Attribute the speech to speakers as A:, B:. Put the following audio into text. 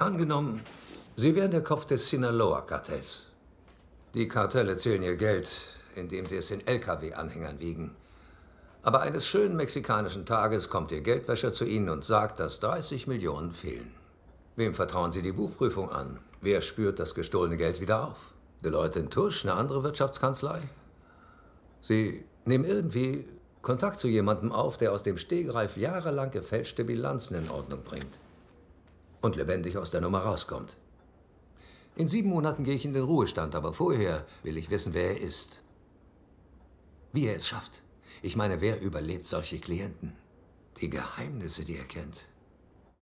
A: Angenommen, Sie wären der Kopf des Sinaloa-Kartells. Die Kartelle zählen ihr Geld, indem sie es in LKW-Anhängern wiegen. Aber eines schönen mexikanischen Tages kommt Ihr Geldwäscher zu Ihnen und sagt, dass 30 Millionen fehlen. Wem vertrauen Sie die Buchprüfung an? Wer spürt das gestohlene Geld wieder auf? Leute in Tusch, eine andere Wirtschaftskanzlei? Sie nehmen irgendwie Kontakt zu jemandem auf, der aus dem Stegreif jahrelang gefälschte Bilanzen in Ordnung bringt und lebendig aus der Nummer rauskommt. In sieben Monaten gehe ich in den Ruhestand, aber vorher will ich wissen, wer er ist. Wie er es schafft. Ich meine, wer überlebt solche Klienten? Die Geheimnisse, die er kennt.